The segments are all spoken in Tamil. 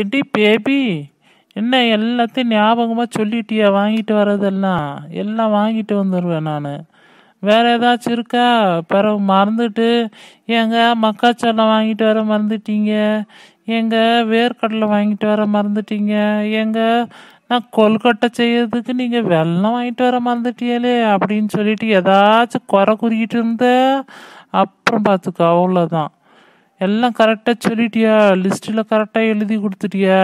எடி பேபி என்ன எல்லாத்தையும் ஞாபகமாக சொல்லிட்டியா வாங்கிட்டு வர்றதெல்லாம் எல்லாம் வாங்கிட்டு வந்துடுவேன் நான் வேறு ஏதாச்சும் இருக்கா பிறகு மறந்துட்டு ஏங்க மக்காச்சோளம் வாங்கிட்டு வர மறந்துட்டீங்க எங்கள் வேர்க்கடலை வாங்கிட்டு வர மறந்துட்டீங்க எங்கள் நான் கொல்கட்டை செய்யறதுக்கு நீங்கள் வெள்ளம் வாங்கிட்டு வர மறந்துட்டியாலே அப்படின்னு சொல்லிட்டு ஏதாச்சும் குறை குறிக்கிட்டு இருந்த அப்புறம் பார்த்துக்கோ அவ்வளோதான் எல்லாம் கரெக்டாக சொல்லிட்டியா லிஸ்ட்டில் கரெக்டாக எழுதி கொடுத்துட்டியா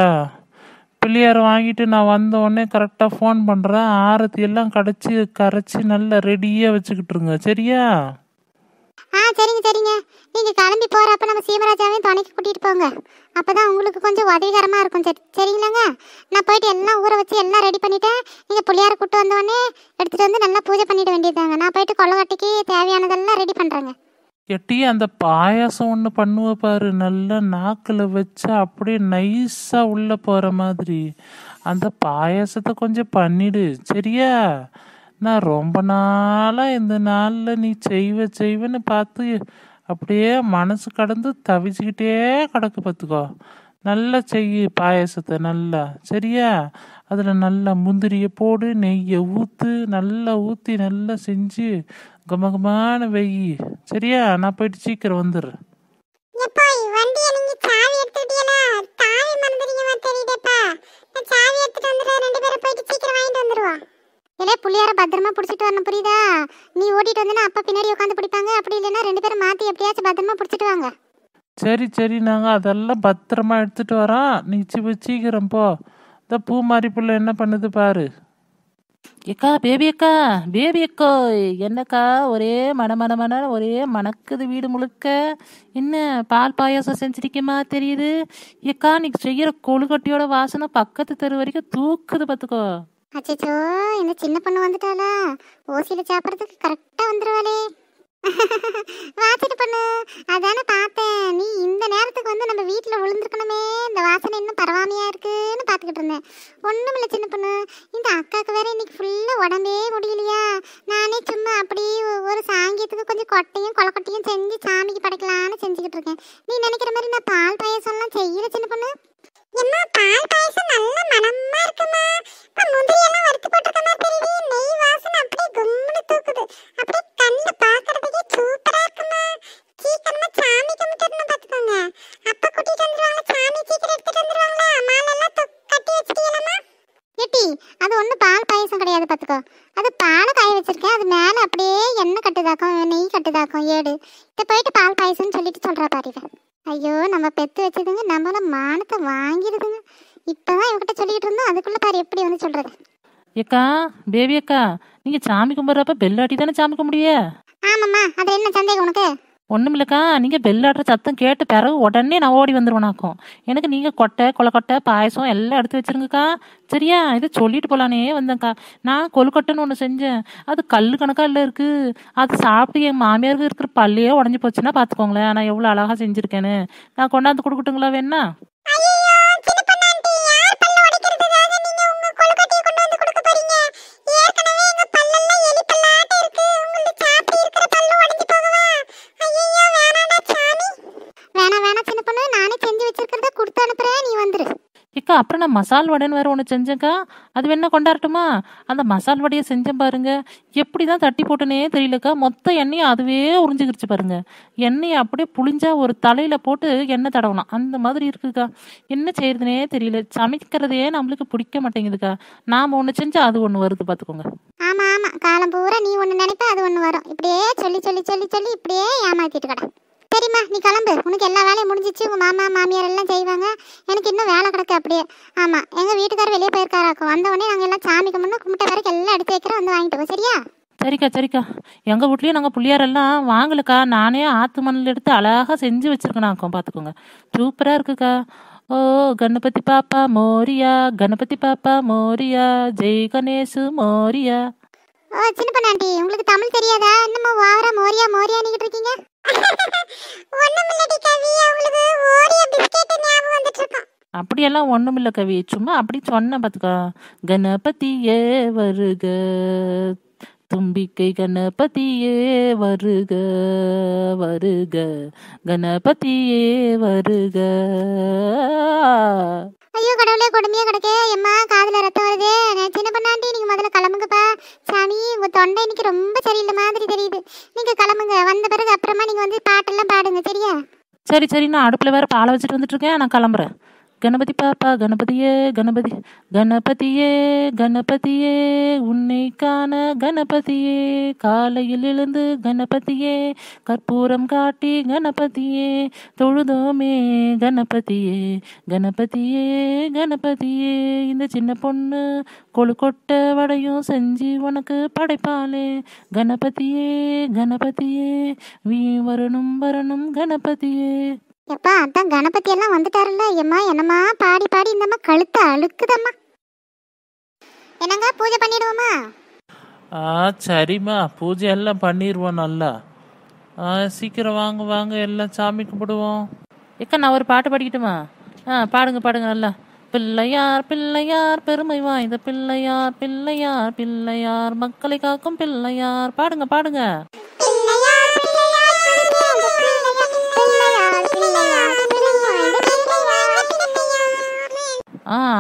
பிள்ளையார் வாங்கிட்டு நான் வந்த உடனே கரெக்டாக ஃபோன் பண்ணுறேன் ஆரத்தி எல்லாம் கடைச்சி கரைச்சி நல்லா ரெடியாக வச்சுக்கிட்டுருங்க சரியா ஆ சரிங்க சரிங்க நீங்கள் கிளம்பி போகிறப்ப நம்ம சீமராஜாவையும் துணைக்கு கூட்டிகிட்டு போங்க அப்போ தான் உங்களுக்கு கொஞ்சம் உதவிகரமாக இருக்கும் சரி சரிங்களாங்க நான் போயிட்டு எல்லாம் ஊரை வச்சு எல்லாம் ரெடி பண்ணிவிட்டேன் நீங்கள் பிள்ளையாரை கூப்பிட்டு வந்தோடனே எடுத்துகிட்டு வந்து நல்லா பூஜை பண்ணிட வேண்டியதாங்க நான் போயிட்டு கொள்ளக்கட்டைக்கு தேவையானதெல்லாம் ரெடி பண்ணுறேங்க எட்டி அந்த பாயாசம் ஒன்று பண்ணுவ பாரு நல்லா நாக்கில் வச்சு அப்படியே நைஸாக உள்ளே போகிற மாதிரி அந்த பாயாசத்தை கொஞ்சம் பண்ணிடு சரியா நான் ரொம்ப நாளாக இந்த நாளில் நீ செய்வ செய்வேன்னு பார்த்து அப்படியே மனசு கடந்து தவிச்சுக்கிட்டே கிடக்கு பார்த்துக்கோ நல்லா செய் பாயசத்தை நல்லா சரியா அதில் நல்லா முந்திரியை போடு நெய்யை ஊற்று நல்லா ஊற்றி நல்லா செஞ்சு கமகமான வெயி சரியா நான் போயிட்டு சீக்கிரம் வந்துடுறேன் இல்லை புள்ளியார பத்திரமா பிடிச்சிட்டு வரணும் புரியுதா நீ ஓட்டிட்டு வந்தனா அப்பா பின்னாடி உட்காந்து பிடிப்பாங்க அப்படி இல்லைன்னா ரெண்டு பேரும் மாத்தி எப்படியாச்சும் பத்திரமா பிடிச்சிட்டு வாங்க சரி சரி நாங்கள் அதெல்லாம் பத்திரமா எடுத்துகிட்டு வரோம் நீ சீக்கிரம் போ இந்த பூமாரி பிள்ளை என்ன பண்ணுது பாரு எக்கா பேபி அக்கா பேபி அக்கோ என்னக்கா ஒரே மன மன மன ஒரே மணக்குது வீடு முழுக்க என்ன பால் பாயாசம் செஞ்சிருக்கேமா தெரியுது எக்கா நீ செய்யற கொழுக்கட்டியோட வாசனை பக்கத்து தெரு வரைக்கும் தூக்குது பார்த்துக்கோ அச்சோ சின்ன பொண்ணு வந்துட்டாளா ஓசியில சாப்பிடறதுக்கு கரெக்டா வந்துருவாளே பட்டியும் செஞ்சு சாமிக்கு படைக்கலாம்னு செஞ்சுக்கிட்டு இருக்கேன் நீ நினைக்கிற மாதிரி நான் பால் பாயசம்லாம் செய்யல சின்ன பொண்ணு என்ன பால் பாயசம் நல்ல மனமா இருக்குமா இப்ப முந்திரி எல்லாம் வறுத்து போட்டிருக்க மாதிரி தெரியுது நெய் வாசனை அப்படியே கும்னு தூக்குது அப்படியே கண்ணு பாக்குறதுக்கே சூப்பரா இருக்குமா சீக்கிரமா சாமி கும்பிட்டு பாத்துக்கோங்க அப்ப கூட்டிட்டு வந்துருவாங்க சாமி சீக்கிரம் எடுத்துட்டு வந்துருவாங்களா மாலை எல்லாம் கட்டி வச்சுட்டீங்களா ஏட்டி அது ஒண்ணு பால் பாயசம் கிடையாது பாத்துக்கோ ஈடாக்கும் ஏடு இதை போயிட்டு பால் பாயசம்னு சொல்லிட்டு சொல்கிறா பாரு ஐயோ நம்ம பெத்து வச்சதுங்க நம்மள மானத்தை வாங்கிடுதுங்க இப்போதான் இவகிட்ட சொல்லிட்டு இருந்தோம் அதுக்குள்ள பாரு எப்படி வந்து சொல்றது ஏக்கா பேபி அக்கா நீங்க சாமி கும்பிட்றப்ப பெல்லாட்டி தானே சாமி கும்பிடுவிய ஆமாம்மா அது என்ன சந்தேகம் உனக்கு ஒன்றுமில்லக்கா நீங்கள் பெல்லாடுற சத்தம் கேட்டு பிறகு உடனே நான் ஓடி வந்துடுவேனாக்கும் எனக்கு நீங்கள் கொட்டை கொலக்கொட்டை பாயசம் எல்லாம் எடுத்து வச்சுருங்கக்கா சரியா இதை சொல்லிட்டு போகலானே வந்தேன்க்கா நான் கொலுக்கட்டைன்னு ஒன்று செஞ்சேன் அது கல் கணக்காக இல்லை இருக்குது அது சாப்பிட்டு என் மாமியாருக்கு இருக்கிற பள்ளியே உடஞ்சி போச்சுன்னா பார்த்துக்கோங்களேன் நான் எவ்வளோ அழகாக செஞ்சுருக்கேன்னு நான் கொண்டாந்து கொடுக்கட்டுங்களா வேணா அக்கா அப்புறம் நான் மசால் வடைன்னு வேறு ஒன்று செஞ்சேக்கா அது வேணா கொண்டாடட்டுமா அந்த மசால் வடையை செஞ்சேன் பாருங்க எப்படி தான் தட்டி போட்டுனே தெரியலக்கா மொத்த எண்ணெயை அதுவே உறிஞ்சிக்கிடுச்சு பாருங்க எண்ணெயை அப்படியே புளிஞ்சா ஒரு தலையில் போட்டு எண்ணெய் தடவணும் அந்த மாதிரி இருக்குதுக்கா என்ன செய்யறதுனே தெரியல சமைக்கிறதே நம்மளுக்கு பிடிக்க மாட்டேங்குதுக்கா நாம் ஒன்று செஞ்சா அது ஒன்று வருது பார்த்துக்கோங்க ஆமா ஆமா காலம் பூரா நீ ஒன்று நினைப்ப அது ஒன்று வரும் இப்படியே சொல்லி சொல்லி சொல்லி சொல்லி இப்படியே ஏமாத்திட்டு கடை சரிம்மா நீ கிளம்பு உனக்கு எல்லா வேலையும் முடிஞ்சிச்சு உங்கள் மாமா மாமியார் எல்லாம் செய்வாங்க எனக்கு இன்னும் வேலை கிடக்கு அப்படியே ஆமாம் எங்கள் வீட்டுக்காரர் வெளியே போயிருக்காராக்கும் வந்தவொடனே நாங்கள் எல்லாம் சாமி கும்பிட்டு கும்பிட்ட வரைக்கும் எல்லாம் எடுத்து வைக்கிறோம் வந்து வாங்கிட்டு போ சரியா சரிக்கா சரிக்கா எங்கள் வீட்லேயும் நாங்கள் எல்லாம் வாங்கலக்கா நானே ஆற்று மண்ணில் எடுத்து அழகாக செஞ்சு வச்சுருக்கேனாக்கும் பார்த்துக்கோங்க சூப்பராக இருக்குக்கா ஓ கணபதி பாப்பா மோரியா கணபதி பாப்பா மோரியா ஜெய் கணேசு மோரியா ஓ சின்ன பண்ணாண்டி உங்களுக்கு தமிழ் தெரியாதா என்னமோ வாரா மோரியா மோரியா நீங்கிட்டு இருக்கீங்க அப்படியெல்லாம் ஒண்ணும் இல்ல கவி சும்மா அப்படி சொன்ன பார்த்துக்கோ கணபதியே வருக தும்பிக்கை கணபதியே வருக வருக கணபதியே வருக ஐயோ கடவுளே கொடுமையா கிடக்கே எம்மா காதுல ரத்தம் வருது சின்ன பண்ணாண்டி நீங்க முதல்ல கிளம்புங்கப்பா தொண்டை இன்னைக்கு ரொம்ப சரியில்லை மாதிரி தெரியுது நீங்க கிளம்புங்க வந்த பிறகு அப்புறமா நீங்க வந்து பாட்டெல்லாம் பாடுங்க சரியா சரி சரி நான் அடுப்பில் வேற பாலை வச்சுட்டு வந்துட்டு இருக்கேன் நான் கிளம்புறேன் கணபதி பாப்பா கணபதியே கணபதி கணபதியே கணபதியே உன்னை காண கணபதியே காலையில் எழுந்து கணபதியே கற்பூரம் காட்டி கணபதியே தொழுதோமே கணபதியே கணபதியே கணபதியே இந்த சின்ன பொண்ணு கொழு கொட்ட வடையும் செஞ்சு உனக்கு படைப்பாளே கணபதியே கணபதியே வீ வரணும் வரணும் கணபதியே எப்பா அதான் கணபதி எல்லாம் வந்துட்டாருல்ல எம்மா என்னம்மா பாடி பாடி இந்தம்மா கழுத்தை அழுக்குதம்மா என்னங்க பூஜை பண்ணிடுவோமா ஆ சரிம்மா பூஜை எல்லாம் பண்ணிடுவோம் நல்லா ஆ சீக்கிரம் வாங்க வாங்க எல்லாம் சாமி கும்பிடுவோம் ஏக்கா நான் ஒரு பாட்டு பாடிக்கிட்டுமா ஆ பாடுங்க பாடுங்க நல்லா பிள்ளையார் பிள்ளையார் பெருமை வாய்ந்த பிள்ளையார் பிள்ளையார் பிள்ளையார் மக்களை காக்கும் பிள்ளையார் பாடுங்க பாடுங்க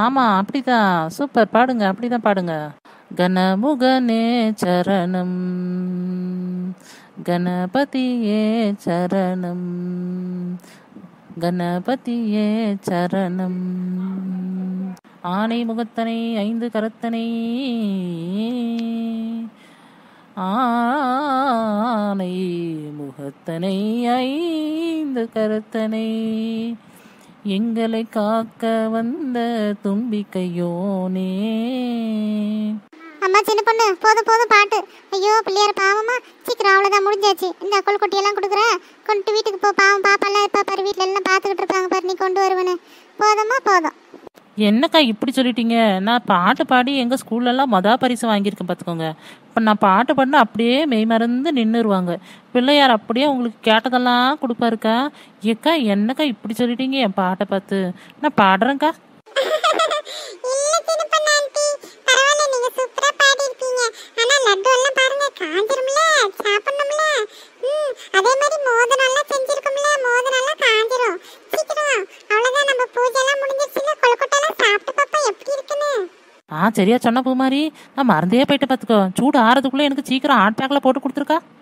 ஆமாம் அப்படிதான் சூப்பர் பாடுங்க அப்படிதான் பாடுங்க கணமுகனே சரணம் கணபதியே சரணம் கணபதியே சரணம் ஆனை முகத்தனை ஐந்து கரத்தனை ஆனை முகத்தனை ஐந்து கரத்தனை எங்களை காக்க வந்த தும்பிக்கையோனே அம்மா சின்ன பொண்ணு போதும் போதும் பாட்டு ஐயோ பிள்ளையார் பாவமா சீக்கிரம் அவ்வளோதான் முடிஞ்சாச்சு இந்த எல்லாம் கொடுக்குறேன் கொண்டு வீட்டுக்கு போ பாவம் பாப்பெல்லாம் இருப்பா பாரு வீட்டுல எல்லாம் பாத்துக்கிட்டு இருப்பாங்க பாரு நீ கொண்டு வருவனு போதுமா போதும் என்னக்கா இப்படி சொல்லிட்டீங்க நான் பாட்டு பாடி எங்கள் எல்லாம் மதா பரிசு வாங்கியிருக்கேன் பார்த்துக்கோங்க இப்போ நான் பாட்டு பாடினா அப்படியே மெய் மறந்து நின்றுருவாங்க பிள்ளையார் அப்படியே உங்களுக்கு கேட்டதெல்லாம் கொடுப்பாருக்கா ஏக்கா என்னக்கா இப்படி சொல்லிட்டீங்க என் பாட்டை பார்த்து நான் பாடுறேங்க்கா அதே மாதிரி மோதனால ஆ சரியா சொன்ன மாதிரி நான் மறந்தே போயிட்டு பாத்துக்கோ சூடு ஆறதுக்குள்ள எனக்கு சீக்கிரம் ஹாட் பேக்ல போட்டு கொடுத்துருக்கா